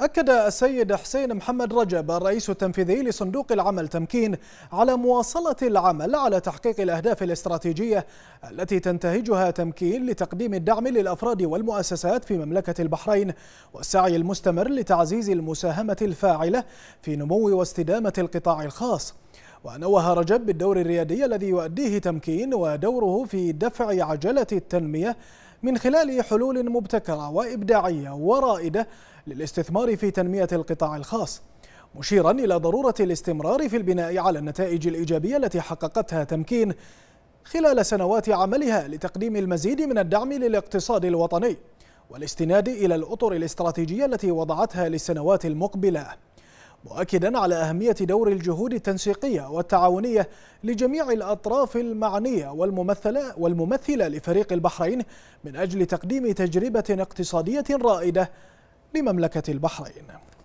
أكد السيد حسين محمد رجب الرئيس التنفيذي لصندوق العمل تمكين على مواصلة العمل على تحقيق الأهداف الاستراتيجية التي تنتهجها تمكين لتقديم الدعم للأفراد والمؤسسات في مملكة البحرين والسعي المستمر لتعزيز المساهمة الفاعلة في نمو واستدامة القطاع الخاص ونوه رجب بالدور الريادي الذي يؤديه تمكين ودوره في دفع عجلة التنمية من خلال حلول مبتكرة وإبداعية ورائدة للاستثمار في تنمية القطاع الخاص مشيرا إلى ضرورة الاستمرار في البناء على النتائج الإيجابية التي حققتها تمكين خلال سنوات عملها لتقديم المزيد من الدعم للاقتصاد الوطني والاستناد إلى الأطر الاستراتيجية التي وضعتها للسنوات المقبلة مؤكدا على أهمية دور الجهود التنسيقية والتعاونية لجميع الأطراف المعنية والممثلة, والممثلة لفريق البحرين من أجل تقديم تجربة اقتصادية رائدة لمملكة البحرين